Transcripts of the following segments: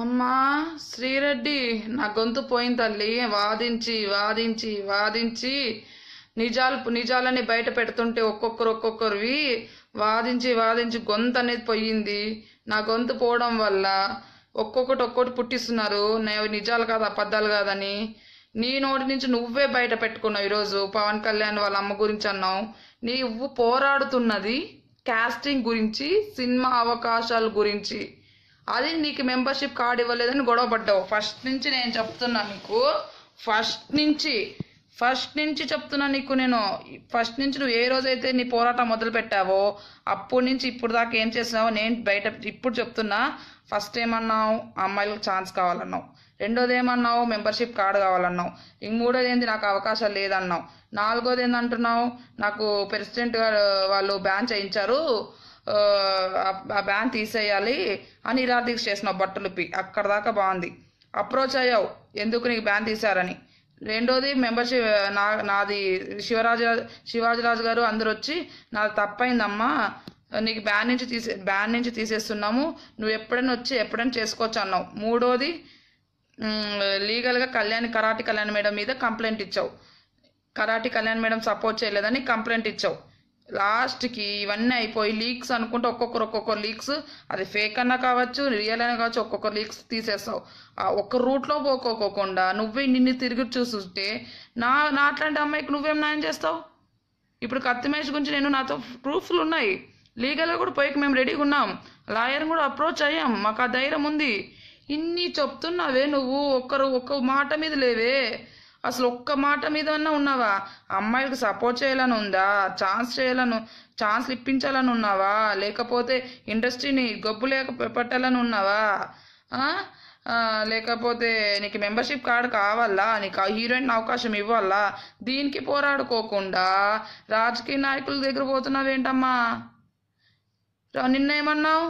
అమ్మా శ్రీరెడ్డి నా గొంతు పోయింది తల్లి వాదించి వాదించి వాదించి నిజాలు నిజాలని బయట పెడుతుంటే ఒక్కొక్కరు ఒక్కొక్కరివి వాదించి వాదించి గొంతు అనేది పోయింది నా గొంతు పోవడం వల్ల ఒక్కొక్కటి ఒక్కొక్కటి పుట్టిస్తున్నారు నేను నిజాలు కాదు అబద్ధాలు కాదని నీ నోటి నుంచి నువ్వే బయట పెట్టుకున్నావు ఈరోజు పవన్ కళ్యాణ్ వాళ్ళ అమ్మ గురించి అన్నావు నీవు పోరాడుతున్నది కాస్టింగ్ గురించి సినిమా అవకాశాల గురించి అది నీకు మెంబర్షిప్ కార్డు ఇవ్వలేదని గొడవ పడ్డావు ఫస్ట్ నుంచి నేను చెప్తున్నా నీకు ఫస్ట్ నుంచి ఫస్ట్ నుంచి చెప్తున్నా నీకు నేను ఫస్ట్ నుంచి నువ్వు ఏ రోజైతే నీ పోరాటం మొదలు పెట్టావో అప్పటి నుంచి ఇప్పుడు దాకా ఏం చేసినావో నేను బయట ఇప్పుడు చెప్తున్నా ఫస్ట్ ఏమన్నావు అమ్మాయిలకు ఛాన్స్ కావాలన్నావు రెండోది ఏమన్నావు మెంబర్షిప్ కార్డు కావాలన్నావు ఇంక మూడోది ఏంది నాకు అవకాశాలు లేదన్నావు నాలుగోది ఏందంటున్నావు నాకు ప్రెసిడెంట్ వాళ్ళు బ్యాన్ చేయించారు ఆ బ్యాన్ తీసేయాలి అని ఇలా దీక్ష చేసినావు బట్టలుప్పి అక్కడ దాకా బాగుంది అప్రోచ్ అయ్యావు ఎందుకు నీకు బ్యాన్ తీశారని రెండోది మెంబర్షిప్ నా నాది శివరాజు శివాజీరాజు గారు అందరు వచ్చి నాది తప్పైందమ్మా నీకు బ్యాన్ నుంచి తీసే బ్యాన్ నుంచి తీసేస్తున్నాము నువ్వు ఎప్పుడైనా వచ్చి ఎప్పుడైనా చేసుకోవచ్చు అన్నావు మూడోది లీగల్గా కళ్యాణ్ కరాటి కళ్యాణ్ మేడం మీద కంప్లైంట్ ఇచ్చావు కరాటి కళ్యాణ్ మేడం సపోర్ట్ చేయలేదని కంప్లైంట్ ఇచ్చావు లాస్ట్కి ఇవన్నీ అయిపోయి లీక్స్ అనుకుంటే ఒక్కొక్కరు ఒక్కొక్క లీక్స్ అది ఫేక్ అన్నా కావచ్చు రియల్ అయినా కావచ్చు ఒక్కొక్క లీక్స్ తీసేస్తావు ఒక్క రూట్లో పోకోకోకుండా నువ్వే నిన్ను తిరిగి చూస్తుంటే నా నా అట్లాంటి అమ్మాయికి నువ్వేం న్యాయం చేస్తావు ఇప్పుడు కత్తి మహేష్ గురించి నేను నాతో ప్రూఫ్లు ఉన్నాయి లీగల్గా కూడా పోయికి మేము రెడీగా ఉన్నాం లాయర్ కూడా అప్రోచ్ అయ్యాం మాకు ఆ ధైర్యం ఉంది ఇన్ని చెప్తున్నావే నువ్వు ఒక్కరు ఒక్క మాట మీద లేవే అసలు ఒక్క మాట మీద ఉన్నావా అమ్మాయిలకు సపోర్ట్ చేయాలని ఉందా ఛాన్స్ చేయాలను ఛాన్స్ ఇప్పించాలని ఉన్నావా లేకపోతే ఇండస్ట్రీని గబ్బు లేక పెట్టాలని ఉన్నావా లేకపోతే నీకు మెంబర్షిప్ కార్డు కావాలా నీకు హీరోయిన్ అవకాశం ఇవ్వాలా దీనికి పోరాడుకోకుండా రాజకీయ నాయకుల దగ్గర పోతున్నావేంటమ్మా ఏమన్నావు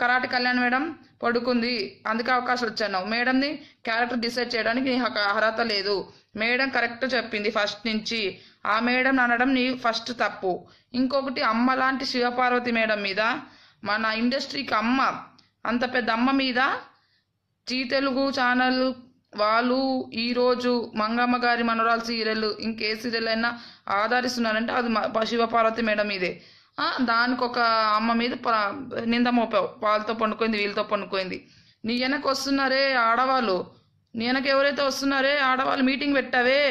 కరాటి కళ్యాణ్ మేడం పడుకుంది అందుకే అవకాశం వచ్చాను మేడంని క్యారెక్టర్ డిసైడ్ చేయడానికి నీకు అర్హత లేదు మేడం కరెక్ట్ చెప్పింది ఫస్ట్ నుంచి ఆ మేడం అనడం నీ ఫస్ట్ తప్పు ఇంకొకటి అమ్మ లాంటి శివపార్వతి మేడం మీద మన ఇండస్ట్రీకి అమ్మ అంత పెద్ద అమ్మ మీద జీ తెలుగు ఛానల్ వాళ్ళు ఈరోజు మంగమ్మ గారి మనరాలు సీరియల్ ఇంకే సీరియల్ అయినా ఆధారిస్తున్నారంటే అది శివపార్వతి మేడం ఇదే దానికి ఒక అమ్మ మీద నింద మోపావు వాళ్ళతో పండుకోయింది వీళ్ళతో పండుకోయింది నీ వెనక వస్తున్నారే ఆడవాళ్ళు నీ వెనక ఎవరైతే వస్తున్నారే ఆడవాళ్ళు మీటింగ్ పెట్టావే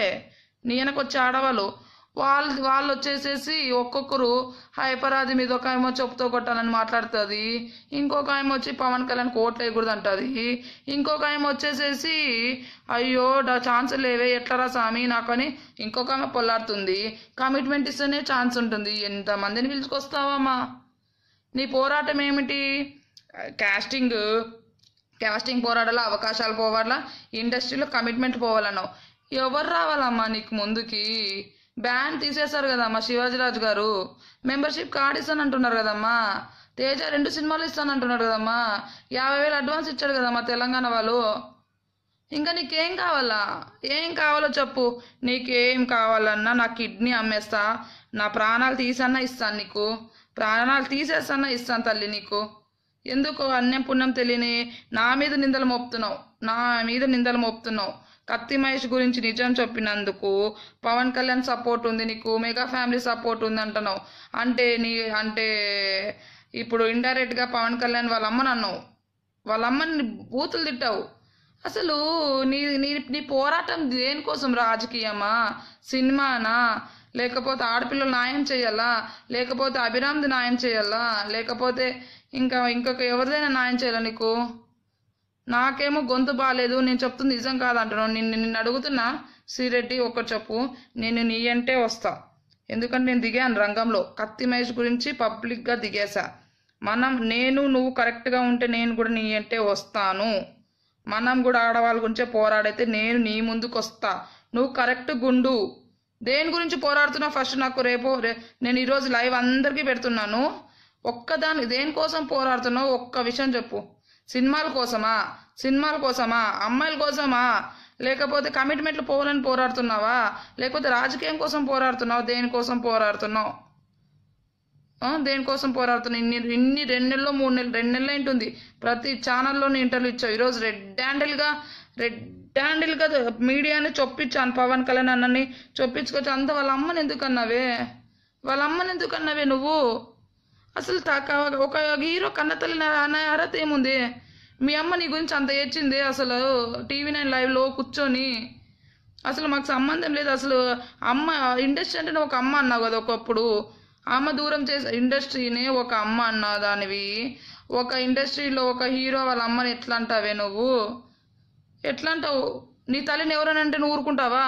నీ వెనక వచ్చే ఆడవాళ్ళు వాళ్ళ వాళ్ళు వచ్చేసేసి ఒక్కొక్కరు హైపరాది మీద ఒక ఆమె వచ్చి ఒప్పుతో కొట్టాలని మాట్లాడుతుంది ఇంకొక ఆమె వచ్చి పవన్ కళ్యాణ్ కోట్లు వేయకూడదు అంటుంది ఇంకొక ఆమె వచ్చేసేసి అయ్యో ఛాన్స్ లేవే ఎట్లరా స్వామి నాకని ఇంకొక ఆమె పొల్లాడుతుంది కమిట్మెంట్ ఇస్తేనే ఛాన్స్ ఉంటుంది ఎంతమందిని పిలుచుకొస్తావమ్మా నీ పోరాటం ఏమిటి క్యాస్టింగ్ క్యాస్టింగ్ పోరాడాల అవకాశాలు పోవాలా ఇండస్ట్రీలో కమిట్మెంట్ పోవాలన్నావు ఎవరు రావాలమ్మా నీకు ముందుకి బ్యాన్ తీసేశారు కదమ్మా శివాజీరాజు గారు మెంబర్షిప్ కార్డు అంటున్నారు కదమ్మా తేజ రెండు సినిమాలు ఇస్తాను అంటున్నారు కదమ్మా యాభై వేలు అడ్వాన్స్ ఇచ్చాడు కదమ్మా తెలంగాణ వాళ్ళు ఇంకా నీకేం కావాలా ఏం కావాలో చెప్పు నీకేం కావాలన్నా నా కిడ్నీ అమ్మేస్తా నా ప్రాణాలు తీసన్నా ఇస్తాను నీకు ప్రాణాలు తీసేస్తానా ఇస్తాను తల్లి నీకు ఎందుకు అన్యం పుణ్యం తెలియని నా మీద నిందలు మోపుతున్నావు నా మీద నిందలు మోపుతున్నావు కత్తి మహేష్ గురించి నిజం చెప్పినందుకు పవన్ కళ్యాణ్ సపోర్ట్ ఉంది నీకు మెగా ఫ్యామిలీ సపోర్ట్ ఉంది అంటున్నావు అంటే నీ అంటే ఇప్పుడు ఇండైరెక్ట్గా పవన్ కళ్యాణ్ వాళ్ళ అమ్మని అన్నావు వాళ్ళ అమ్మని బూతులు తిట్టావు అసలు నీ నీ నీ పోరాటం దేనికోసం రాజకీయమా సినిమానా లేకపోతే ఆడపిల్లలు న్యాయం చేయాలా లేకపోతే అభిరామ్ది న్యాయం చేయాలా లేకపోతే ఇంకా ఇంకొక ఎవరిదైనా న్యాయం చేయాలా నీకు నాకేమో గొంతు బాగాలేదు నేను చెప్తుంది నిజం కాదంటాను నిన్ను నిన్ను అడుగుతున్నా శ్రీరెడ్డి ఒక చెప్పు నేను నీ అంటే వస్తా ఎందుకంటే నేను దిగాను రంగంలో కత్తి మహేష్ గురించి పబ్లిక్గా దిగేశా మనం నేను నువ్వు కరెక్ట్గా ఉంటే నేను కూడా నీ అంటే వస్తాను మనం కూడా ఆడవాళ్ళ గురించే పోరాడైతే నేను నీ ముందుకు వస్తా నువ్వు కరెక్ట్ గుండు దేని గురించి పోరాడుతున్నా ఫస్ట్ నాకు రేపు నేను ఈరోజు లైవ్ అందరికీ పెడుతున్నాను ఒక్కదాని దేనికోసం పోరాడుతున్నావు ఒక్క విషయం చెప్పు సినిమాల కోసమా సినిమాల కోసమా అమ్మాయిల కోసమా లేకపోతే కమిట్మెంట్లు పోవాలని పోరాడుతున్నావా లేకపోతే రాజకీయం కోసం పోరాడుతున్నావు దేనికోసం పోరాడుతున్నావు దేనికోసం పోరాడుతున్నావు ఇన్ని ఇన్ని రెండు నెలలు మూడు నెలలు రెండు నెలలు ఉంటుంది ప్రతి ఛానల్లోనే ఇంటర్వ్యూ ఇచ్చావు ఈరోజు రెడ్ హ్యాండిల్గా రెడ్ హ్యాండిల్గా మీడియాని చొప్పించాను పవన్ కళ్యాణ్ అన్నని చొప్పించుకొచ్చి అంత వాళ్ళ అమ్మని ఎందుకన్నావే వాళ్ళ అమ్మని ఎందుకన్నావే నువ్వు అసలు ఒక హీరో కన్నతల్లి అనే అర్హత ఏముంది మీ అమ్మ నీ గురించి అంత ఏడ్చింది అసలు టీవీ నైన్ లైవ్లో కూర్చొని అసలు మాకు సంబంధం లేదు అసలు అమ్మ ఇండస్ట్రీ అంటే ఒక అమ్మ అన్నావు కదా ఒకప్పుడు అమ్మ దూరం చేసే ఇండస్ట్రీని ఒక అమ్మ అన్నా దానివి ఒక ఇండస్ట్రీలో ఒక హీరో వాళ్ళ అమ్మని ఎట్లా అంటావే నువ్వు ఎట్లా అంటావు నీ తల్లిని ఎవరైనా అంటే నువ్వు ఊరుకుంటావా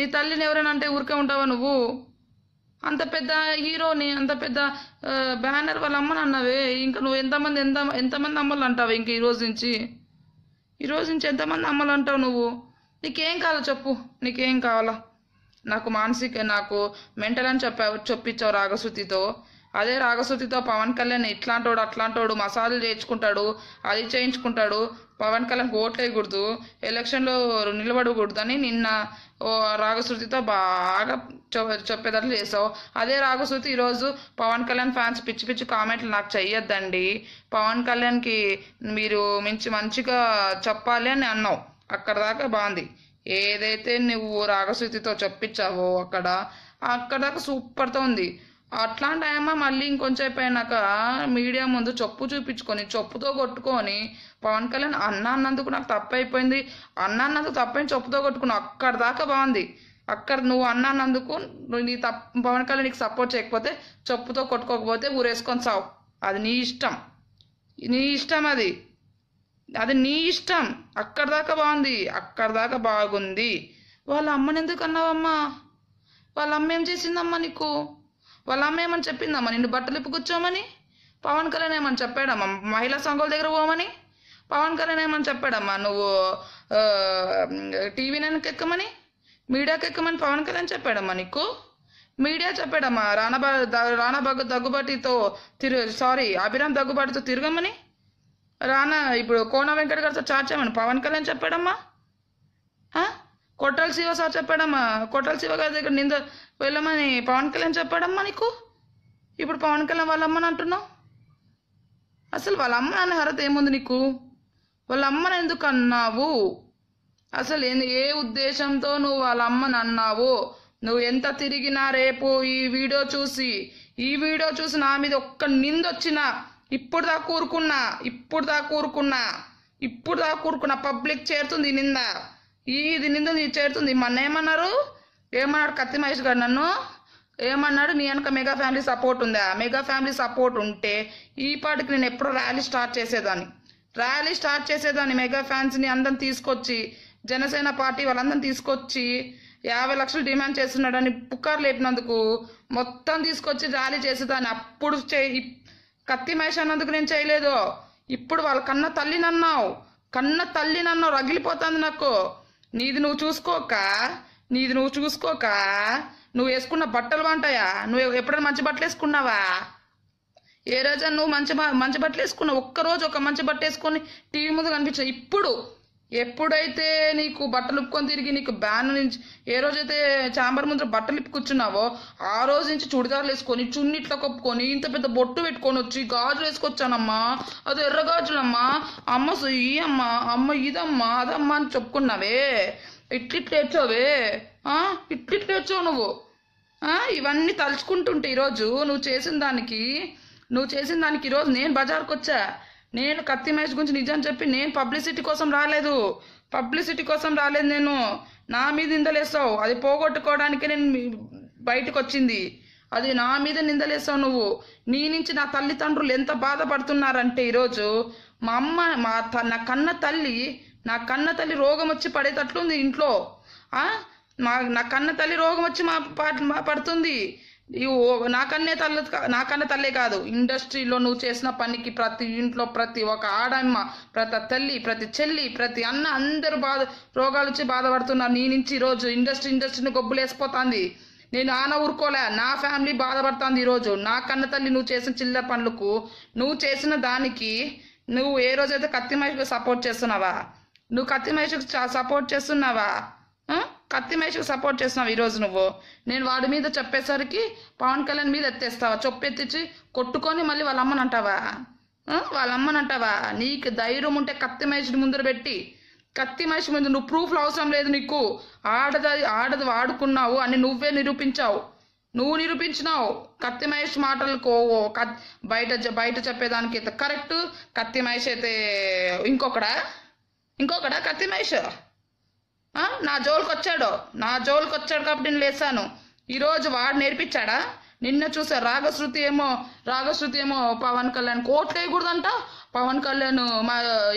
నీ తల్లిని ఎవరైనా అంటే ఊరికే ఉంటావా నువ్వు అంత పెద్ద హీరోని అంత పెద్ద బ్యానర్ వాళ్ళ అమ్మని అన్నవే ఇంకా నువ్వు ఎంతమంది ఎంత ఎంతమంది అమ్మలు అంటావు ఇంక ఈరోజు నుంచి ఈరోజు నుంచి ఎంతమంది అమ్మలు అంటావు నువ్వు నీకేం కావాలో చెప్పు నీకేం కావాలా నాకు మానసిక నాకు మెంటల్ అని చెప్పావు చొప్పించావు రాగశృతితో అదే రాగశృతితో పవన్ కళ్యాణ్ ఇట్లాంటోడు అట్లాంటోడు మసాజులు చేయించుకుంటాడు అది చేయించుకుంటాడు పవన్ కళ్యాణ్ వేయకూడదు ఎలక్షన్లో నిలబడకూడదు అని నిన్న రాగశృతితో బాగా చెప్పేదట్లు చేసావు అదే రాగశృతి ఈరోజు పవన్ కళ్యాణ్ ఫ్యాన్స్ పిచ్చి పిచ్చి కామెంట్లు నాకు చెయ్యొద్దండి పవన్ కళ్యాణ్కి మీరు మంచి మంచిగా చెప్పాలి అని అన్నావు అక్కడ దాకా బాగుంది ఏదైతే నువ్వు రాగశృతితో చెప్పించావో అక్కడ అక్కడ దాకా సూపర్తో ఉంది అట్లాంటి ఆయమ్మ మళ్ళీ ఇంకొంచెం అయినాక మీడియా ముందు చొప్పు చూపించుకొని చొప్పుతో కొట్టుకొని పవన్ కళ్యాణ్ అన్న అన్నందుకు నాకు తప్పు అయిపోయింది అన్న అన్నందుకు తప్పని చొప్పుతో కొట్టుకుని అక్కడ దాకా బాగుంది అక్కడ నువ్వు అన్న అన్నందుకు నీ తప్ప పవన్ కళ్యాణ్ నీకు సపోర్ట్ చేయకపోతే చొప్పుతో కొట్టుకోకపోతే ఊరేసుకొని సావు అది నీ ఇష్టం నీ ఇష్టం అది అది నీ ఇష్టం అక్కడ దాకా బాగుంది అక్కడ దాకా బాగుంది వాళ్ళ అమ్మని ఎందుకు అన్నావమ్మా వాళ్ళ అమ్మ ఏం చేసిందమ్మా నీకు వాళ్ళ అమ్మ ఏమని చెప్పిందమ్మా నిన్ను బట్టలు ఇప్పుకొచ్చామని పవన్ కళ్యాణ్ ఏమని చెప్పాడమ్మా మహిళా సంఘాల దగ్గర పోమని పవన్ కళ్యాణ్ ఏమని చెప్పాడమ్మా నువ్వు టీవీ నైన్కి ఎక్కమని మీడియాకి ఎక్కమని పవన్ కళ్యాణ్ చెప్పాడమ్మా నీకు మీడియా చెప్పాడమ్మా రాణబా రాణబాగ్ దగ్గుబాటితో తిరు సారీ అభిరామ్ దగ్గుబాటితో తిరగమని రానా ఇప్పుడు కోన వెంకట గారితో చార్జ్ చేయమని పవన్ కళ్యాణ్ చెప్పాడమ్మా కొట్టాల శివ సార్ చెప్పాడమ్మా కొట్టాల శివ గారి దగ్గర నింద వెళ్ళమని పవన్ కళ్యాణ్ చెప్పాడమ్మా నీకు ఇప్పుడు పవన్ కళ్యాణ్ వాళ్ళ అమ్మని అంటున్నావు అసలు వాళ్ళ అమ్మ నాన్న అర్హత ఏముంది నీకు వాళ్ళ అమ్మని ఎందుకు అన్నావు అసలు ఏ ఉద్దేశంతో నువ్వు వాళ్ళ అమ్మని అన్నావు నువ్వు ఎంత తిరిగినా రేపు ఈ వీడియో చూసి ఈ వీడియో చూసి నా మీద ఒక్క నిందొచ్చినా ఇప్పుడు దా కూరుకున్నా ఇప్పుడు దా కూరుకున్నా ఇప్పుడు దా కూరుకున్నా పబ్లిక్ చేరుతుంది నింద ఇది నింద నీ చేరుతుంది మొన్న ఏమన్నారు ఏమన్నాడు కత్తి మహేష్ గారు నన్ను ఏమన్నాడు నీ వెనక మెగా ఫ్యామిలీ సపోర్ట్ ఉందా మెగా ఫ్యామిలీ సపోర్ట్ ఉంటే ఈ పాటికి నేను ఎప్పుడో ర్యాలీ స్టార్ట్ చేసేదాన్ని ర్యాలీ స్టార్ట్ చేసేదాన్ని మెగా ఫ్యాన్స్ని అందరం తీసుకొచ్చి జనసేన పార్టీ వాళ్ళందరం తీసుకొచ్చి యాభై లక్షలు డిమాండ్ చేస్తున్నాడని పుకారు లేపినందుకు మొత్తం తీసుకొచ్చి ర్యాలీ చేసేదాన్ని అప్పుడు కత్తి మహేష్ అన్నందుకు నేను చేయలేదు ఇప్పుడు వాళ్ళ కన్న కన్నా కన్న అన్నావు రగిలిపోతుంది నాకు నీది నువ్వు చూసుకోక నీది నువ్వు చూసుకోక నువ్వు వేసుకున్న బట్టలు బాగుంటాయా నువ్వు ఎప్పుడైనా మంచి బట్టలు వేసుకున్నావా ఏ రోజు నువ్వు మంచి మంచి బట్టలు వేసుకున్నావు ఒక్కరోజు ఒక మంచి బట్ట వేసుకొని టీవీ ముందు కనిపించావు ఇప్పుడు ఎప్పుడైతే నీకు బట్టలు ఇప్పుకొని తిరిగి నీకు బ్యాన్ నుంచి ఏ రోజైతే చాంబర్ ముందు బట్టలు ఇప్పుకొచ్చున్నావో ఆ రోజు నుంచి చుడిదార్లు వేసుకొని చున్నిట్లో కప్పుకొని ఇంత పెద్ద బొట్టు పెట్టుకొని వచ్చి గాజులు వేసుకొచ్చానమ్మా అది ఎర్ర గాజులమ్మా అమ్మ ఈ అమ్మ అమ్మ ఇదమ్మా అదమ్మా అని చెప్పుకున్నావే ఇట్లిట్లు ఇట్లిట్లేర్చావు నువ్వు ఇవన్నీ తలుచుకుంటుంటే ఈరోజు నువ్వు చేసిన దానికి నువ్వు చేసిన దానికి ఈరోజు నేను బజార్కి వచ్చా నేను కత్తి మహేష్ గురించి నిజం చెప్పి నేను పబ్లిసిటీ కోసం రాలేదు పబ్లిసిటీ కోసం రాలేదు నేను నా మీద నిందలేస్తావు అది పోగొట్టుకోవడానికి నేను బయటకు వచ్చింది అది నా మీద నిందలేసావు నువ్వు నీ నుంచి నా తల్లిదండ్రులు ఎంత బాధపడుతున్నారంటే ఈరోజు మా అమ్మ మా నా కన్న తల్లి నా కన్న తల్లి రోగం వచ్చి పడేటట్లుంది ఇంట్లో మా నా కన్న తల్లి రోగం వచ్చి మా పడుతుంది నాకన్నే తల్లి నాకన్న తల్లే కాదు ఇండస్ట్రీలో నువ్వు చేసిన పనికి ప్రతి ఇంట్లో ప్రతి ఒక ఆడమ్మ ప్రతి తల్లి ప్రతి చెల్లి ప్రతి అన్న అందరూ బాధ రోగాలు వచ్చి బాధపడుతున్నారు నీ నుంచి ఈరోజు ఇండస్ట్రీ ఇండస్ట్రీని గొబ్బులేసిపోతుంది నేను ఆన ఊరుకోలే నా ఫ్యామిలీ బాధపడుతుంది ఈరోజు నా కన్న తల్లి నువ్వు చేసిన చిల్లర పనులకు నువ్వు చేసిన దానికి నువ్వు ఏ రోజైతే కత్తి మహేష్కి సపోర్ట్ చేస్తున్నావా నువ్వు కత్తి మహేష్కి సపోర్ట్ చేస్తున్నావా కత్తి మేషకు సపోర్ట్ చేసినావు ఈరోజు నువ్వు నేను వాడి మీద చెప్పేసరికి పవన్ కళ్యాణ్ మీద ఎత్తేస్తావా ఎత్తిచ్చి కొట్టుకొని మళ్ళీ వాళ్ళ అమ్మని అంటావా వాళ్ళ అమ్మని అంటావా నీకు ధైర్యం ఉంటే కత్తి మేషుని ముందర పెట్టి కత్తి మనిషి ముందు నువ్వు ప్రూఫ్లు అవసరం లేదు నీకు ఆడది ఆడది వాడుకున్నావు అని నువ్వే నిరూపించావు నువ్వు నిరూపించినావు కత్తి మహేష్ మాటలకు బయట బయట చెప్పేదానికి అయితే కరెక్ట్ కత్తి మహేష్ అయితే ఇంకొకడా ఇంకొకడా కత్తి మహేష్ నా జోలికి వచ్చాడో నా జోలికి వచ్చాడు కాబట్టి నేను లేసాను ఈరోజు వాడు నేర్పించాడా నిన్న చూసా రాగశ్రుతి ఏమో రాగశ్రుతి ఏమో పవన్ కళ్యాణ్ కోర్టు వేయకూడదంట పవన్ కళ్యాణ్ మా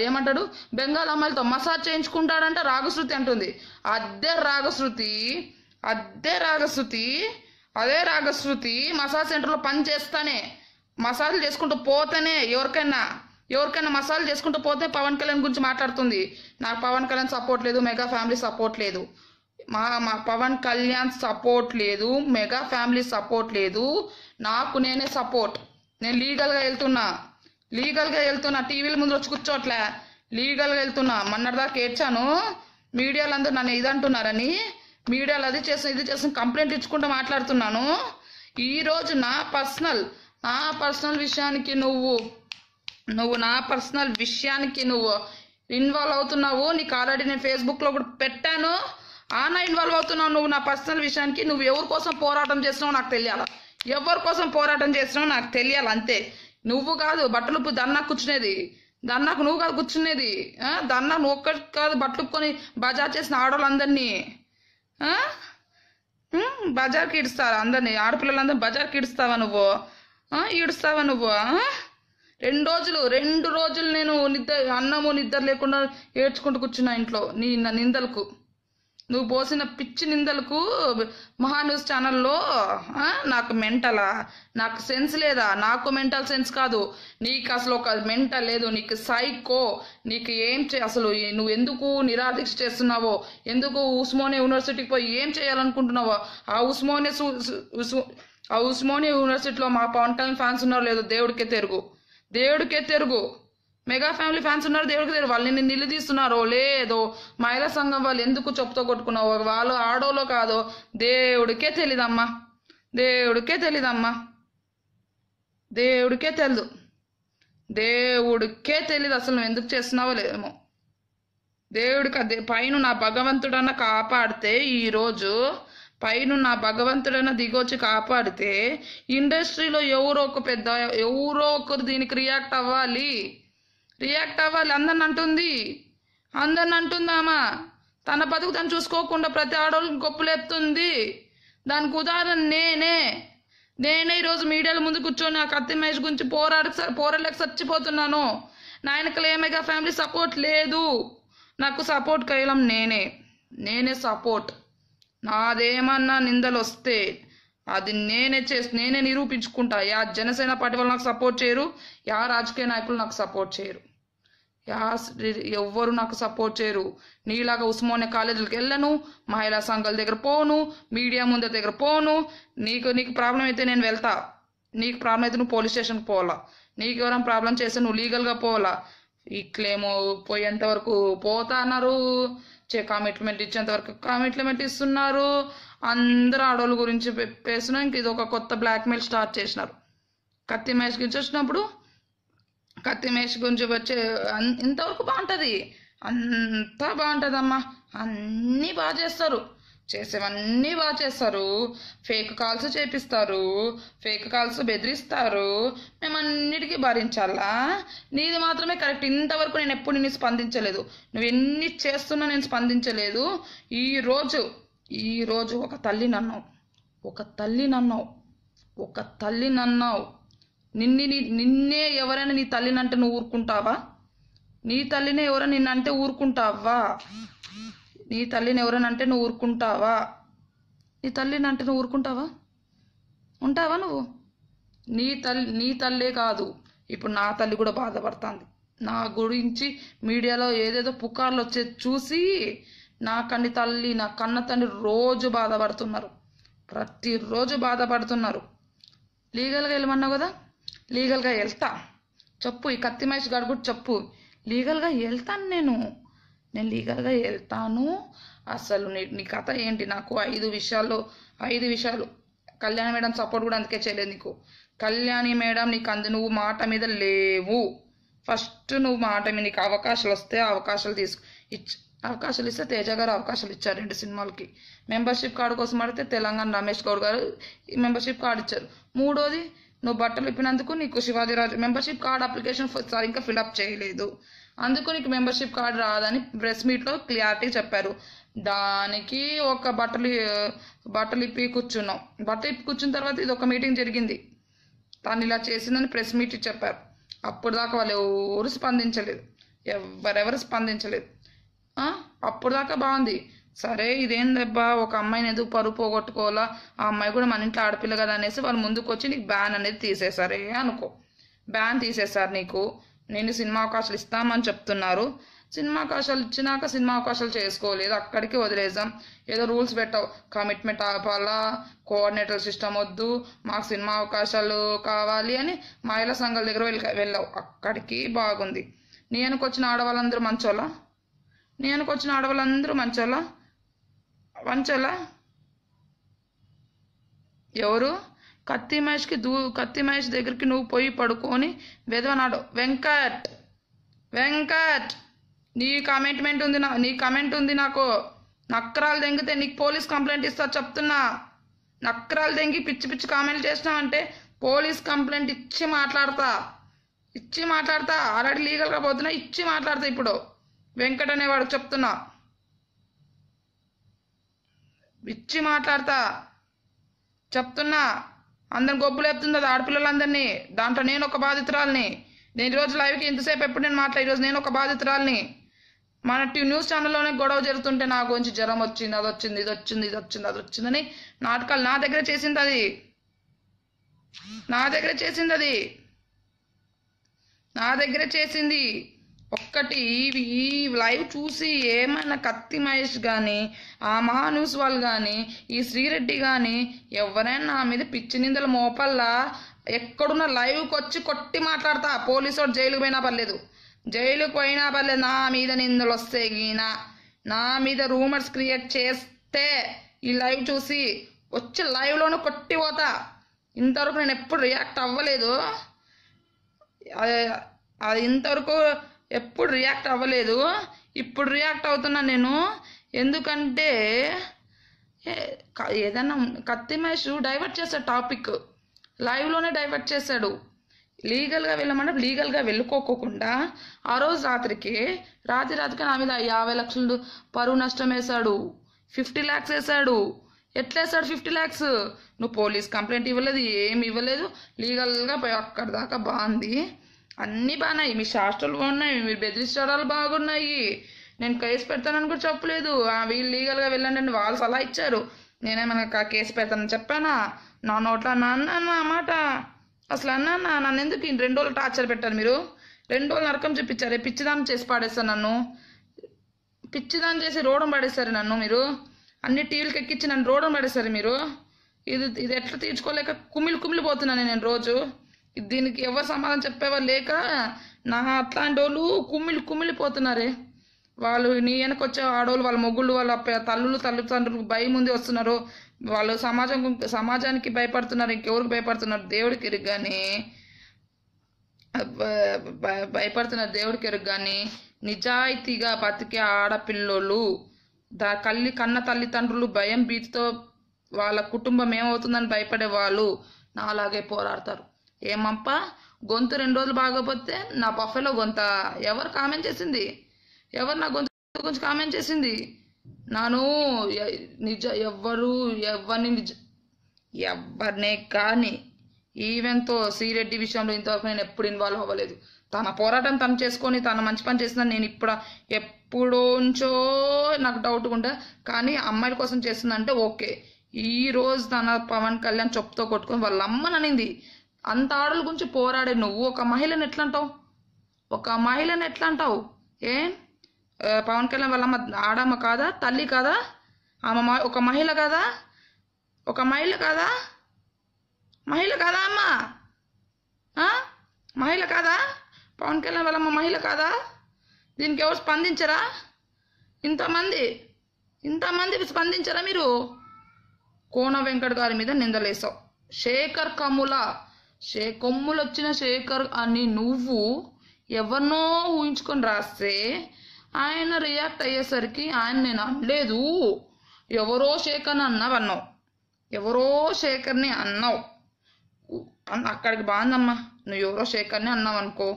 ఏమంటాడు బెంగాల్ అమ్మాయిలతో మసాజ్ చేయించుకుంటాడంట రాగశ్రుతి అంటుంది అదే రాగశ్రుతి అదే రాగశ్రుతి అదే రాగశ్రుతి మసాజ్ సెంటర్లో పని చేస్తానే మసాజ్ చేసుకుంటూ పోతేనే ఎవరికైనా ఎవరికైనా మసాలా చేసుకుంటూ పోతే పవన్ కళ్యాణ్ గురించి మాట్లాడుతుంది నాకు పవన్ కళ్యాణ్ సపోర్ట్ లేదు మెగా ఫ్యామిలీ సపోర్ట్ లేదు మా మా పవన్ కళ్యాణ్ సపోర్ట్ లేదు మెగా ఫ్యామిలీ సపోర్ట్ లేదు నాకు నేనే సపోర్ట్ నేను లీగల్గా వెళ్తున్నా లీగల్గా వెళ్తున్నా టీవీల ముందు వచ్చి కూర్చోట్లే లీగల్గా వెళ్తున్నా మొన్నటిదాకా ఏడ్చాను మీడియాలో అందరూ నన్ను ఇదంటున్నారని మీడియాలో అది చేసిన ఇది చేసిన కంప్లైంట్ ఇచ్చుకుంటూ మాట్లాడుతున్నాను ఈరోజు నా పర్సనల్ నా పర్సనల్ విషయానికి నువ్వు నువ్వు నా పర్సనల్ విషయానికి నువ్వు ఇన్వాల్వ్ అవుతున్నావు నీకు ఆల్రెడీ నేను ఫేస్బుక్లో కూడా పెట్టాను ఆన ఇన్వాల్వ్ అవుతున్నావు నువ్వు నా పర్సనల్ విషయానికి నువ్వు ఎవరి కోసం పోరాటం చేసినావు నాకు తెలియాలా ఎవరి కోసం పోరాటం చేసినావు నాకు తెలియాలి అంతే నువ్వు కాదు బట్టలు దన్నా కూర్చునేది దన్నాకు నువ్వు కాదు కూర్చునేది దన్నా నువ్వు ఒక్కటి కాదు బట్టలు కొని బజార్ చేసిన ఆడవాళ్ళందరినీ బజార్కి ఇడుస్తావా అందరినీ ఆడపిల్లలందరినీ బజార్కి ఇడుస్తావా నువ్వు ఈడుస్తావా నువ్వు రెండు రోజులు రెండు రోజులు నేను నిద్ర అన్నము నిద్ర లేకుండా ఏడ్చుకుంటూ కూర్చున్నా ఇంట్లో నీ నిందలకు నువ్వు పోసిన పిచ్చి నిందలకు మహాన్యూస్ ఛానల్లో నాకు మెంటలా నాకు సెన్స్ లేదా నాకు మెంటల్ సెన్స్ కాదు నీకు అసలు ఒక మెంటల్ లేదు నీకు సైకో నీకు ఏం చే అసలు నువ్వు ఎందుకు నిరాదీక్ష చేస్తున్నావో ఎందుకు ఉస్మోనియా యూనివర్సిటీకి పోయి ఏం చేయాలనుకుంటున్నావో ఆ ఉస్మోనియా ఆ ఉస్మోనియా యూనివర్సిటీలో మా పవన్ కళ్యాణ్ ఫ్యాన్స్ ఉన్నారో లేదో దేవుడికే తెరుగు దేవుడికే తెరుగు మెగా ఫ్యామిలీ ఫ్యాన్స్ ఉన్నారు దేవుడికి తెరుగు వాళ్ళు నిన్ను నిలదీస్తున్నారో లేదో మహిళా సంఘం వాళ్ళు ఎందుకు చెప్పుతో కొట్టుకున్నావో వాళ్ళు ఆడోలో కాదో దేవుడికే తెలీదమ్మా దేవుడికే తెలీదమ్మా దేవుడికే తెలీదు దేవుడికే తెలీదు అసలు నువ్వు ఎందుకు చేస్తున్నావో లేదేమో దేవుడికి అదే పైన నా భగవంతుడన్న కాపాడితే ఈరోజు నా భగవంతుడైన దిగొచ్చి కాపాడితే ఇండస్ట్రీలో ఎవరో ఒక పెద్ద ఎవరో ఒకరు దీనికి రియాక్ట్ అవ్వాలి రియాక్ట్ అవ్వాలి అందరిని అంటుంది అందరిని అంటుందామా తన బతుకు తను చూసుకోకుండా ప్రతి ఆడవాళ్ళకి గొప్పలేపుతుంది దానికి ఉదాహరణ నేనే నేనే ఈరోజు మీడియాల ముందు కూర్చొని ఆ కత్తి మహేష్ గురించి పోరాడ పోరాడలేక చచ్చిపోతున్నాను నాయనకలు ఏమైగా ఫ్యామిలీ సపోర్ట్ లేదు నాకు సపోర్ట్ కైలం నేనే నేనే సపోర్ట్ నాదేమన్నా నిందలొస్తే అది నేనే చేసి నేనే నిరూపించుకుంటా యా జనసేన పార్టీ వాళ్ళు నాకు సపోర్ట్ చేయరు యా రాజకీయ నాయకులు నాకు సపోర్ట్ చేయరు యా ఎవ్వరు నాకు సపోర్ట్ చేయరు నీలాగా ఉస్మానియా కాలేజీలకు వెళ్ళను మహిళా సంఘాల దగ్గర పోను మీడియా ముందు దగ్గర పోను నీకు నీకు ప్రాబ్లం అయితే నేను వెళ్తా నీకు ప్రాబ్లం అయితే నువ్వు పోలీస్ స్టేషన్కి పోవాలా నీకు ఎవరైనా ప్రాబ్లం చేస్తే నువ్వు లీగల్గా పోవాలా ఇట్లేమో పోయేంత వరకు పోతా అన్నారు చే కమిట్మెంట్ ఇచ్చేంత వరకు కమిట్మెంట్ ఇస్తున్నారు అందరూ ఆడవాళ్ళ గురించి చెప్పేసిన ఇంక ఇది ఒక కొత్త బ్లాక్మెయిల్ స్టార్ట్ చేసినారు కత్తి మహేష్ గురించి వచ్చినప్పుడు కత్తి మహేష్ గురించి వచ్చే ఇంతవరకు బాగుంటుంది అంతా బాగుంటుందమ్మా అన్నీ బాగా చేస్తారు చేసేవన్నీ బాగా చేస్తారు ఫేక్ కాల్స్ చేపిస్తారు ఫేక్ కాల్స్ బెదిరిస్తారు మేము అన్నిటికీ భరించాలా నీది మాత్రమే కరెక్ట్ ఇంతవరకు నేను ఎప్పుడు నిన్ను స్పందించలేదు నువ్వు ఎన్ని చేస్తున్నా నేను స్పందించలేదు ఈరోజు ఈరోజు ఒక తల్లి నన్నావు ఒక తల్లి నన్నావు ఒక తల్లి నన్నావు నిన్ని నిన్నే ఎవరైనా నీ తల్లినంటే నువ్వు ఊరుకుంటావా నీ తల్లినే ఎవరైనా నిన్నంటే ఊరుకుంటావా నీ తల్లిని ఎవరనంటే నువ్వు ఊరుకుంటావా నీ తల్లిని అంటే నువ్వు ఊరుకుంటావా ఉంటావా నువ్వు నీ తల్లి నీ తల్లే కాదు ఇప్పుడు నా తల్లి కూడా బాధపడుతుంది నా గురించి మీడియాలో ఏదేదో పుకార్లు వచ్చే చూసి నా కన్ని తల్లి నా కన్న తండ్రి రోజు బాధపడుతున్నారు ప్రతిరోజు బాధపడుతున్నారు లీగల్గా వెళ్ళమన్నావు కదా లీగల్గా వెళ్తా చెప్పు ఈ కత్తి మహేష్ గడుగుడు చెప్పు లీగల్గా వెళ్తాను నేను నేను లీగల్గా వెళ్తాను అసలు నీ నీ కథ ఏంటి నాకు ఐదు విషయాల్లో ఐదు విషయాలు కళ్యాణి మేడం సపోర్ట్ కూడా అందుకే చేయలేదు నీకు కళ్యాణి మేడం నీకు అందు నువ్వు మాట మీద లేవు ఫస్ట్ నువ్వు మాట మీద నీకు అవకాశాలు వస్తే అవకాశాలు తీసుకు ఇచ్చి అవకాశాలు ఇస్తే తేజ గారు అవకాశాలు ఇచ్చారు రెండు సినిమాలకి మెంబర్షిప్ కార్డు కోసం అడిగితే తెలంగాణ రమేష్ గౌడ్ గారు మెంబర్షిప్ కార్డు ఇచ్చారు మూడోది నువ్వు బట్టలు ఇప్పినందుకు నీకు Sivaji Raju membership card application sir ఇంకా ఫిల్అప్ చేయలేదు అందుకు నీకు మెంబర్షిప్ కార్డు రాదని ప్రెస్ మీట్లో క్లియారిటీ చెప్పారు దానికి ఒక బట్టలు బట్టలు ఇప్పి కూర్చున్నాం బట్టలు ఇప్పి కూర్చున్న తర్వాత ఇది ఒక మీటింగ్ జరిగింది తను ఇలా చేసిందని ప్రెస్ మీట్ చెప్పారు అప్పుడు దాకా వాళ్ళు ఎవరు స్పందించలేదు ఎవరెవరు స్పందించలేదు అప్పుడు దాకా బాగుంది సరే ఇదేం దెబ్బా ఒక అమ్మాయిని ఎందుకు పరువు పోగొట్టుకోవాలా ఆ అమ్మాయి కూడా మన ఇంట్లో ఆడపిల్ల కదా అనేసి వాళ్ళు ముందుకు వచ్చి నీకు బ్యాన్ అనేది తీసేశారే అనుకో బ్యాన్ తీసేశారు నీకు నేను సినిమా అవకాశాలు ఇస్తామని చెప్తున్నారు సినిమా అవకాశాలు ఇచ్చినాక సినిమా అవకాశాలు చేసుకోలేదు అక్కడికి వదిలేసాం ఏదో రూల్స్ పెట్టావు కమిట్మెంట్ ఆపాలా కోఆర్డినేటర్ సిస్టమ్ వద్దు మాకు సినిమా అవకాశాలు కావాలి అని మహిళా సంఘాల దగ్గర వెళ్ళి వెళ్ళావు అక్కడికి బాగుంది నేనుకు వచ్చిన ఆడవాళ్ళందరూ మంచోళ్ళ నేనుకు వచ్చిన ఆడవాళ్ళందరూ మంచోళ్ళ మంచోళ్ళ ఎవరు కత్తి మహేష్కి దూ కత్తి మహేష్ దగ్గరికి నువ్వు పోయి పడుకొని వెదవనాడు వెంకట్ వెంకట్ నీ కమెంట్మెంట్ ఉంది నా నీ కమెంట్ ఉంది నాకు నక్కరాలు దెంగితే నీకు పోలీస్ కంప్లైంట్ ఇస్తా చెప్తున్నా నక్కరాలు దెంగి పిచ్చి పిచ్చి కామెంట్ చేసినావంటే పోలీస్ కంప్లైంట్ ఇచ్చి మాట్లాడతా ఇచ్చి మాట్లాడతా ఆల్రెడీ లీగల్గా పోతున్నా ఇచ్చి మాట్లాడతా ఇప్పుడు వెంకట్ అనేవాడు చెప్తున్నా ఇచ్చి మాట్లాడతా చెప్తున్నా అందరిని గొప్పు లేపుతుంది అది ఆడపిల్లలందరినీ దాంట్లో నేను ఒక బాధితురాలిని నేను ఈరోజు లైవ్కి ఇంతసేపు ఎప్పుడు నేను మాట్లా ఈరోజు నేను ఒక బాధితురాలిని మన టీ న్యూస్ ఛానల్లోనే గొడవ జరుగుతుంటే నా గురించి జ్వరం వచ్చింది అది వచ్చింది ఇది వచ్చింది ఇది వచ్చింది అది వచ్చిందని నాటకాలు నా దగ్గర చేసింది అది నా దగ్గర చేసింది అది నా దగ్గర చేసింది ఒక్కటి ఇవి లైవ్ చూసి ఏమైనా కత్తి మహేష్ కానీ ఆ వాళ్ళు కానీ ఈ శ్రీరెడ్డి కానీ ఎవరైనా నా మీద పిచ్చి నిందలు మోపల్లా ఎక్కడున్న లైవ్కి వచ్చి కొట్టి మాట్లాడతా పోలీసు జైలుకు పోయినా పర్లేదు జైలుకు పోయినా పర్లేదు నా మీద నిందలు వస్తే గీనా నా మీద రూమర్స్ క్రియేట్ చేస్తే ఈ లైవ్ చూసి వచ్చి కొట్టి కొట్టిపోతా ఇంతవరకు నేను ఎప్పుడు రియాక్ట్ అవ్వలేదు అది ఇంతవరకు ఎప్పుడు రియాక్ట్ అవ్వలేదు ఇప్పుడు రియాక్ట్ అవుతున్నా నేను ఎందుకంటే ఏదైనా కత్తి మహేష్ డైవర్ట్ చేశాడు టాపిక్ లైవ్లోనే డైవర్ట్ చేశాడు లీగల్గా వెళ్ళమంటే లీగల్గా వెళ్ళుకోకుండా ఆ రోజు రాత్రికి రాత్రి రాత్రికి నా మీద యాభై లక్షలు పరువు నష్టం వేశాడు ఫిఫ్టీ ల్యాక్స్ వేశాడు ఎట్లా వేశాడు ఫిఫ్టీ ల్యాక్స్ నువ్వు పోలీస్ కంప్లైంట్ ఇవ్వలేదు ఏమి ఇవ్వలేదు లీగల్గా పోయి అక్కడి దాకా బాగుంది అన్నీ బాగున్నాయి మీ శాస్త్రాలు బాగున్నాయి మీరు బెదిరిస్తారాలు బాగున్నాయి నేను కేసు పెడతానని కూడా చెప్పలేదు వీళ్ళు లీగల్గా వెళ్ళండి అని వాళ్ళు సలహా ఇచ్చారు నేనేమన్నా కేసు పెడతానని చెప్పానా నా నోట్లో నాన్న అన్నమాట మాట అసలు అన్నా నన్ను ఎందుకు రెండు రోజులు టార్చర్ పెట్టారు మీరు రెండు రోజులు నరకం చూపించారు పిచ్చిదానం చేసి పాడేస్తారు నన్ను పిచ్చిదానం చేసి రోడం పడేశారు నన్ను మీరు అన్ని టీవీలకి ఎక్కించి నన్ను రోడం పడేశారు మీరు ఇది ఇది ఎట్లా తీర్చుకోలేక కుమిలి కుమిలిపోతున్నాను నేను రోజు దీనికి ఎవరు సమాధానం చెప్పేవారు లేక నా అట్లాంటి వాళ్ళు కుమ్మిలి కుమ్మిలిపోతున్నారే వాళ్ళు నీ వెనకొచ్చే ఆడవాళ్ళు వాళ్ళ మొగ్గులు వాళ్ళ తల్లులు తల్లిదండ్రులకు భయం ముందు వస్తున్నారు వాళ్ళు సమాజం సమాజానికి భయపడుతున్నారు ఇంకెవరికి భయపడుతున్నారు దేవుడికి ఎరుగు కానీ భయపడుతున్నారు దేవుడికి ఎరుగు కానీ నిజాయితీగా బతికే ఆడపిల్లలు దా కల్లి కన్న తల్లిదండ్రులు భయం భీతితో వాళ్ళ కుటుంబం ఏమవుతుందని భయపడే వాళ్ళు నాలాగే పోరాడతారు ఏమప్పా గొంతు రెండు రోజులు బాగోపోతే నా పఫెలో గొంత ఎవరు కామెంట్ చేసింది ఎవరు నా గొంతు గురించి కామెంట్ చేసింది నాను నిజ ఎవ్వరు ఎవరిని నిజ ఎవరినే కానీ ఈవెన్తో సిరెడ్డి విషయంలో ఇంతవరకు నేను ఎప్పుడు ఇన్వాల్వ్ అవ్వలేదు తన పోరాటం తను చేసుకొని తన మంచి పని చేసిన నేను ఇప్పుడు ఎప్పుడోంచో నాకు డౌట్ ఉండే కానీ అమ్మాయిల కోసం చేస్తుందంటే ఓకే ఈ రోజు తన పవన్ కళ్యాణ్ చొప్పుతో కొట్టుకొని వాళ్ళ అమ్మననింది అంత ఆడల గురించి పోరాడే నువ్వు ఒక మహిళను ఎట్లంటావు ఒక మహిళను ఎట్లంటావు ఏం పవన్ కళ్యాణ్ వాళ్ళమ్మ ఆడమ్మ కాదా తల్లి కాదా ఆమె ఒక మహిళ కాదా ఒక మహిళ కాదా మహిళ కాదా అమ్మ మహిళ కాదా పవన్ కళ్యాణ్ వాళ్ళమ్మ మహిళ కాదా దీనికి ఎవరు స్పందించరా ఇంతమంది ఇంతమంది స్పందించరా మీరు కోన వెంకట్ గారి మీద నిందలేసావు శేఖర్ కముల షే కొమ్ములు వచ్చిన శేఖర్ అని నువ్వు ఎవరినో ఊహించుకొని రాస్తే ఆయన రియాక్ట్ అయ్యేసరికి ఆయన నేను అనలేదు ఎవరో శేఖర్ అన్నావు అన్నావు ఎవరో శేఖర్ని అన్నావు అక్కడికి బాగుందమ్మా నువ్వు ఎవరో శేఖర్ని అన్నావు అనుకో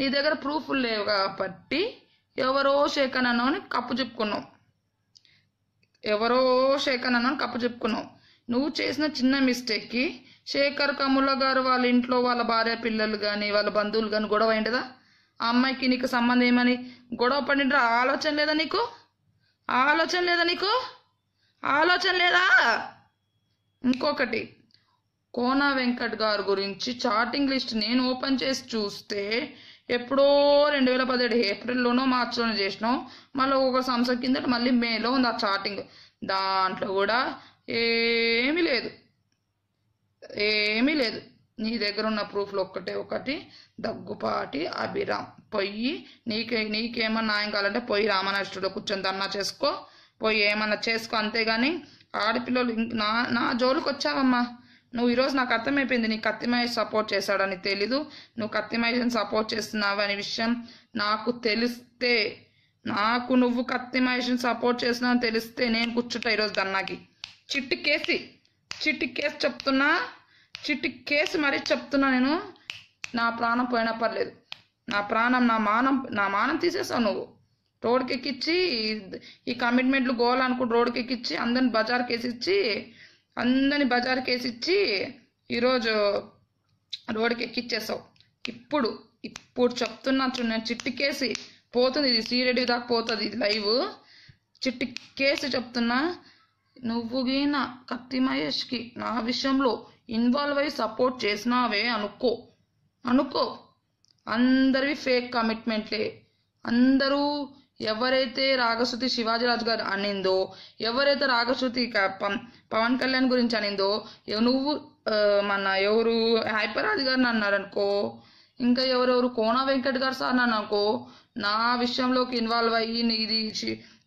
నీ దగ్గర ప్రూఫ్లు లేవు కాబట్టి ఎవరో శేఖర్ అన్నావు కప్పు చెప్పుకున్నావు ఎవరో శేఖర్ అన్నావు కప్పు చెప్పుకున్నావు నువ్వు చేసిన చిన్న మిస్టేక్కి శేఖర్ కమ్ముల గారు వాళ్ళ ఇంట్లో వాళ్ళ భార్య పిల్లలు కానీ వాళ్ళ బంధువులు కానీ గొడవ అయిండదా ఆ అమ్మాయికి నీకు సంబంధం ఏమని గొడవ పడిండ్రా ఆలోచన లేదా నీకు ఆలోచన లేదా నీకు ఆలోచన లేదా ఇంకొకటి కోన వెంకట్ గారు గురించి చాటింగ్ లిస్ట్ నేను ఓపెన్ చేసి చూస్తే ఎప్పుడో రెండు వేల పదిహేడు ఏప్రిల్లోనో మార్చిలోనో చేసినాం మళ్ళీ ఒక సంవత్సరం కింద మళ్ళీ మేలో ఉంది ఆ చాటింగ్ దాంట్లో కూడా ఏమీ లేదు ఏమీ లేదు నీ దగ్గర ఉన్న ప్రూఫ్లు ఒక్కటే ఒకటి దగ్గుపాటి అభిరామ్ పొయ్యి నీకే నీకేమన్నా ఆయన కావాలంటే పొయ్యి రామనష్టలో కూర్చొని దన్నా చేసుకో పోయి ఏమన్నా చేసుకో అంతేగాని ఆడపిల్లలు నా నా జోలికి వచ్చావమ్మా నువ్వు ఈరోజు నాకు అర్థమైపోయింది నీకు కత్తిమహేష్ సపోర్ట్ చేశాడని తెలీదు నువ్వు కత్తిమహేష్ని సపోర్ట్ చేస్తున్నావు అనే విషయం నాకు తెలిస్తే నాకు నువ్వు కత్తిమహేష్ని సపోర్ట్ చేస్తున్నావు తెలిస్తే నేను కూర్చుంటా ఈరోజు దన్నాకి చిట్టు కేసి చిట్టి కేసు చెప్తున్నా చిట్టి కేసు మరీ చెప్తున్నా నేను నా ప్రాణం పోయినా పర్లేదు నా ప్రాణం నా మానం నా మానం తీసేసావు నువ్వు రోడ్కి ఎక్కిచ్చి ఈ కమిట్మెంట్లు గోల్ అనుకుంటూ రోడ్కి ఎక్కిచ్చి అందరిని బజార్ కేసిచ్చి అందరిని బజార్ కేసిచ్చి ఈరోజు రోడ్కి ఎక్కిచ్చేసావు ఇప్పుడు ఇప్పుడు చెప్తున్నా నేను చిట్టి కేసి పోతుంది ఇది సీరెడ్డి దాకా పోతుంది ఇది లైవ్ చిట్టి కేసు చెప్తున్నా నువ్వు గీన కత్తి మహేష్కి నా విషయంలో ఇన్వాల్వ్ అయ్యి సపోర్ట్ చేసినావే అనుకో అనుకో అందరివి ఫేక్ కమిట్మెంట్లే అందరూ ఎవరైతే రాగశృతి శివాజీరాజు గారు అనిందో ఎవరైతే రాగశృతి పవన్ కళ్యాణ్ గురించి అనిందో నువ్వు మన ఎవరు హైపరాజు గారిని అన్నారనుకో ఇంకా ఎవరెవరు కోన వెంకట్ గారు సార్ అనుకో నా విషయంలోకి ఇన్వాల్వ్ అయ్యి నీది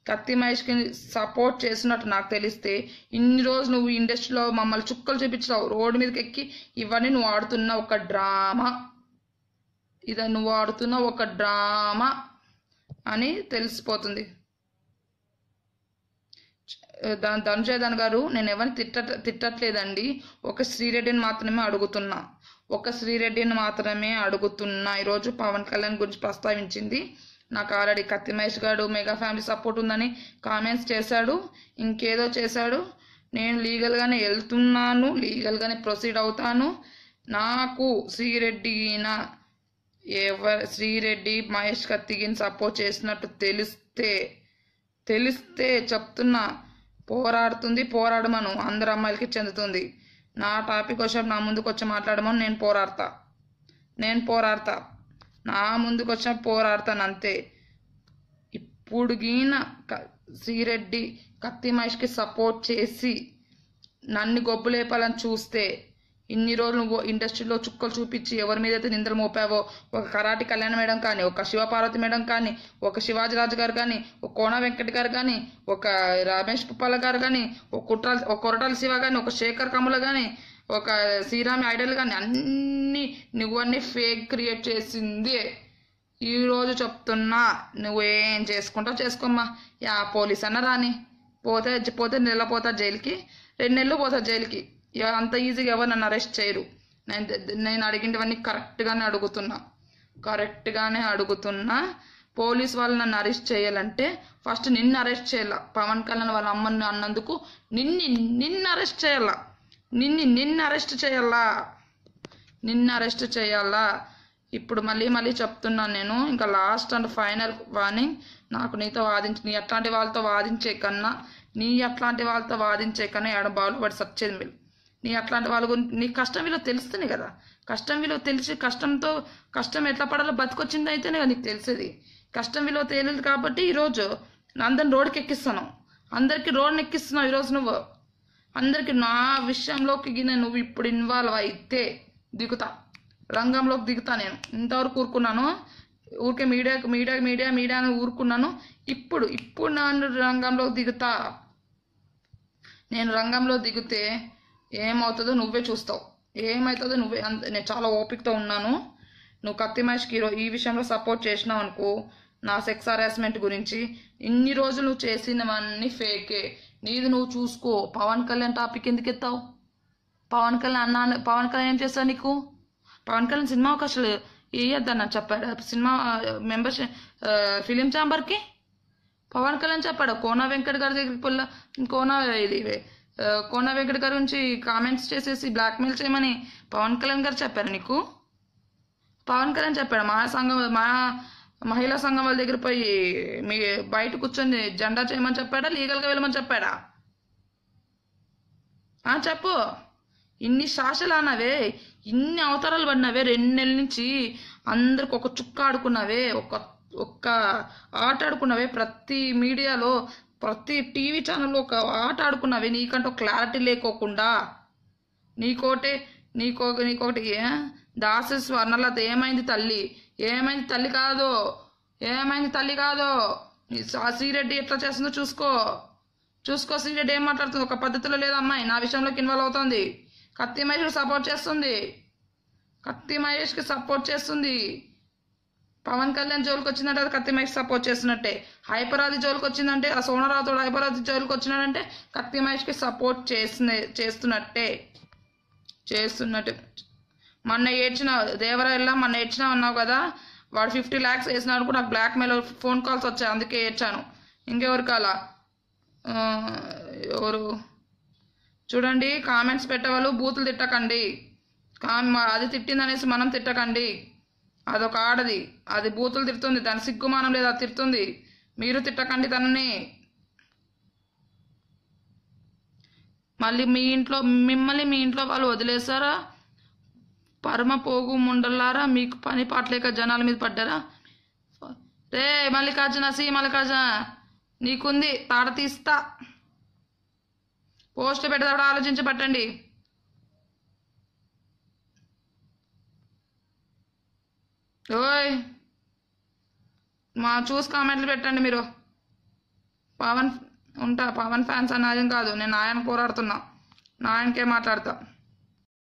కత్తి మహేష్కి సపోర్ట్ చేసినట్టు నాకు తెలిస్తే ఇన్ని రోజు నువ్వు ఇండస్ట్రీలో మమ్మల్ని చుక్కలు చూపించావు రోడ్డు మీదకి ఎక్కి ఇవన్నీ నువ్వు ఆడుతున్న ఒక డ్రామా ఇది నువ్వు ఆడుతున్న ఒక డ్రామా అని తెలిసిపోతుంది దాని గారు నేను ఎవరిని తిట్ట తిట్టట్లేదండి ఒక శ్రీరెడ్డిని మాత్రమే అడుగుతున్నా ఒక శ్రీరెడ్డిని మాత్రమే అడుగుతున్నా ఈరోజు పవన్ కళ్యాణ్ గురించి ప్రస్తావించింది నాకు already Kathi Mahesh garu mega family support ఉందని కామెంట్స్ చేశాడు ఇంకేదో చేశాడు నేను లీగల్గానే వెళ్తున్నాను లీగల్గానే ప్రొసీడ్ అవుతాను నాకు శ్రీరెడ్డి ఎవరు శ్రీరెడ్డి మహేష్ కత్తిగిని సపోర్ట్ చేసినట్టు తెలిస్తే తెలిస్తే చెప్తున్నా పోరాడుతుంది పోరాడమను అందరు అమ్మాయిలకి చెందుతుంది నా టాపిక్ వచ్చాక నా ముందుకు వచ్చి మాట్లాడమని నేను పోరాడతా నేను పోరాడతా నా ముందుకు వచ్చిన పోరాడతాను అంతే ఇప్పుడు గీన సిరెడ్డి కత్తి మహేష్కి సపోర్ట్ చేసి నన్ను లేపాలని చూస్తే ఇన్ని రోజులు నువ్వు ఇండస్ట్రీలో చుక్కలు చూపించి ఎవరి మీద అయితే నిందలు మోపావో ఒక కరాటి కళ్యాణ మేడం కానీ ఒక శివపార్వతి మేడం కానీ ఒక శివాజీరాజు గారు కానీ ఒక కోణ వెంకట్ గారు కానీ ఒక రమేష్ పుప్పాల గారు కానీ ఒక కుట్రాల ఒక కొరటాల శివ కానీ ఒక శేఖర్ కమల కానీ ఒక శ్రీరామ్ ఐడల్ కానీ అన్ని నువ్వన్నీ ఫేక్ క్రియేట్ చేసింది ఈరోజు చెప్తున్నా నువ్వేం చేసుకుంటావు చేసుకోమ్మా యా పోలీస్ అన్న రాని పోతే పోతే నెల పోతా జైలుకి రెండు నెలలు పోతా జైలుకి అంత ఈజీగా ఎవరు నన్ను అరెస్ట్ చేయరు నేను నేను అడిగినవన్నీ కరెక్ట్గానే అడుగుతున్నా కరెక్ట్గానే అడుగుతున్నా పోలీస్ వాళ్ళు నన్ను అరెస్ట్ చేయాలంటే ఫస్ట్ నిన్ను అరెస్ట్ చేయాల పవన్ కళ్యాణ్ వాళ్ళ అమ్మని అన్నందుకు నిన్ను నిన్ను అరెస్ట్ చేయాల నిన్ను నిన్ను అరెస్ట్ చేయాలా నిన్ను అరెస్ట్ చేయాలా ఇప్పుడు మళ్ళీ మళ్ళీ చెప్తున్నాను నేను ఇంకా లాస్ట్ అండ్ ఫైనల్ వార్నింగ్ నాకు నీతో వాదించి నీ అట్లాంటి వాళ్ళతో వాదించే కన్నా నీ అట్లాంటి వాళ్ళతో వాదించే కన్నా ఎడ బాగులు పడి సచ్చేది మీరు నీ అట్లాంటి వాళ్ళ గురించి నీ కష్టం విలువ తెలుస్తుంది కదా కష్టం విలువ తెలిసి కష్టంతో కష్టం ఎట్లా పడాలో బతికొచ్చింది అయితేనే కదా నీకు తెలిసేది కష్టం విలువ తెలియదు కాబట్టి ఈరోజు అందరిని రోడ్కి ఎక్కిస్తాను అందరికీ రోడ్ని ఎక్కిస్తున్నావు ఈరోజు నువ్వు అందరికి నా విషయంలోకి గిన నువ్వు ఇప్పుడు ఇన్వాల్వ్ అయితే దిగుతా రంగంలోకి దిగుతా నేను ఇంతవరకు ఊరుకున్నాను ఊరికే మీడియా మీడియా మీడియా మీడియా అని ఊరుకున్నాను ఇప్పుడు ఇప్పుడు నన్ను రంగంలోకి దిగుతా నేను రంగంలో దిగితే ఏమవుతుందో నువ్వే చూస్తావు ఏమవుతుందో నువ్వే అంత నేను చాలా ఓపికతో ఉన్నాను నువ్వు కత్తి మహేష్కి హీరో ఈ విషయంలో సపోర్ట్ చేసినావు అనుకో నా సెక్స్ హరాస్మెంట్ గురించి ఇన్ని రోజులు చేసినవన్నీ ఫేకే నీది నువ్వు చూసుకో పవన్ కళ్యాణ్ టాపిక్ ఎందుకు ఎత్తావు పవన్ కళ్యాణ్ అన్న పవన్ కళ్యాణ్ ఏం చేస్తావు నీకు పవన్ కళ్యాణ్ సినిమా అవకాశాలు వేయొద్దన్న చెప్పాడు సినిమా మెంబర్షిప్ ఫిలిం ఛాంబర్కి పవన్ కళ్యాణ్ చెప్పాడు కోన వెంకట్ గారి దగ్గరికి పొల్ల కోన ఇది కోన వెంకట్ గారి నుంచి కామెంట్స్ చేసేసి బ్లాక్మెయిల్ చేయమని పవన్ కళ్యాణ్ గారు చెప్పారు నీకు పవన్ కళ్యాణ్ చెప్పాడు మా సంఘం మా మహిళా సంఘం వాళ్ళ దగ్గర పోయి మీ బయట కూర్చొని జెండా చేయమని చెప్పాడా లీగల్గా వెళ్ళమని చెప్పాడా చెప్పు ఇన్ని శాసలు అన్నావే ఇన్ని అవతారాలు పడినావే రెండు నెలల నుంచి అందరికి ఒక చుక్క ఆడుకున్నవే ఒక ఒక్క ఆట ఆడుకున్నవే ప్రతి మీడియాలో ప్రతి టీవీ ఛానల్లో ఒక ఆట ఆడుకున్నవే నీకంటే క్లారిటీ లేకోకుండా నీకోటే నీకో నీకోటి దాసస్ వర్ణలత ఏమైంది తల్లి ఏమైంది తల్లి కాదు ఏమైంది తల్లి కాదు ఆ శ్రీరెడ్డి ఎట్లా చేస్తుందో చూసుకో చూసుకో శ్రీరెడ్డి ఏం మాట్లాడుతుంది ఒక పద్ధతిలో లేదు అమ్మాయి నా విషయంలోకి ఇన్వాల్వ్ అవుతుంది కత్తి మహేష్ సపోర్ట్ చేస్తుంది కత్తి మహేష్కి సపోర్ట్ చేస్తుంది పవన్ కళ్యాణ్ జోలికి వచ్చిందంటే అది కత్తి మహేష్ సపోర్ట్ చేస్తున్నట్టే హైపరాది జోలికి వచ్చిందంటే ఆ సోనరాథోడు హైపరాది జోలికి వచ్చినాడంటే కత్తి మహేష్కి సపోర్ట్ చేస్తు చేస్తున్నట్టే చేస్తున్నట్టే మొన్న ఏడ్చినావు దేవరాయల్లో మొన్న ఏడ్చినావు ఉన్నావు కదా వాడు ఫిఫ్టీ ల్యాక్స్ వేసినాడు నాకు బ్లాక్ మెయిల్ ఫోన్ కాల్స్ వచ్చాయి అందుకే ఏడ్చాను ఇంకెవరికి అలా ఎవరు చూడండి కామెంట్స్ పెట్టేవాళ్ళు బూతులు తిట్టకండి అది తిట్టిందనేసి మనం తిట్టకండి అదొక ఆడది అది బూతులు తిడుతుంది దాని సిగ్గుమానం లేదు అది తిడుతుంది మీరు తిట్టకండి తనని మళ్ళీ మీ ఇంట్లో మిమ్మల్ని మీ ఇంట్లో వాళ్ళు వదిలేసారా పరమ పోగు ముండల్లారా మీకు పని పాటలేక జనాల మీద పడ్డారా రే మల్లికార్జున సి మల్లికార్జున నీకుంది తాడ తీస్తా పోస్ట్ పెట్టేటప్పుడు ఆలోచించి పట్టండి ఓయ్ మా చూసి కామెంట్లు పెట్టండి మీరు పవన్ ఉంటా పవన్ ఫ్యాన్స్ అని కాదు నేను ఆయన పోరాడుతున్నా నాయనకే మాట్లాడతా